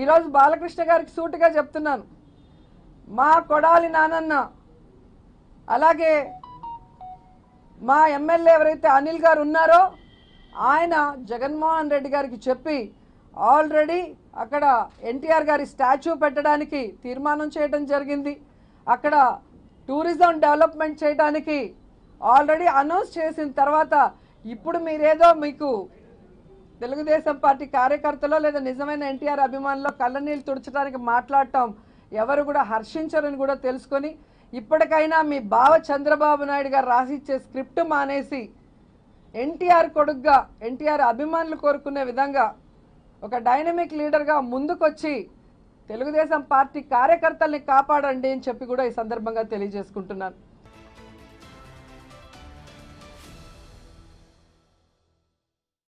ఈరోజు బాలకృష్ణ గారికి సూటిగా చెప్తున్నాను మా కొడాలి నానన్న అలాగే మా ఎమ్మెల్యే ఎవరైతే అనిల్ గారు ఉన్నారో ఆయన జగన్మోహన్ రెడ్డి గారికి చెప్పి ఆల్రెడీ అక్కడ ఎన్టీఆర్ గారి స్టాచ్యూ పెట్టడానికి తీర్మానం చేయడం జరిగింది అక్కడ టూరిజం డెవలప్మెంట్ చేయడానికి ఆల్రెడీ అనౌన్స్ చేసిన తర్వాత ఇప్పుడు మీరేదో మీకు తెలుగుదేశం పార్టీ కార్యకర్తలో లేదా నిజమైన ఎన్టీఆర్ అభిమానులో కళ్ళనీళ్ళు తుడచడానికి మాట్లాడటం ఎవరు కూడా హర్షించరని కూడా తెలుసుకొని ఇప్పటికైనా మీ బావ చంద్రబాబు నాయుడు గారు రాసిచ్చే స్క్రిప్ట్ మానేసి ఎన్టీఆర్ కొడుగ్గా ఎన్టీఆర్ అభిమానులు కోరుకునే విధంగా ఒక డైనమిక్ లీడర్గా ముందుకొచ్చి తెలుగుదేశం పార్టీ కార్యకర్తల్ని కాపాడండి అని చెప్పి కూడా ఈ సందర్భంగా తెలియజేసుకుంటున్నాను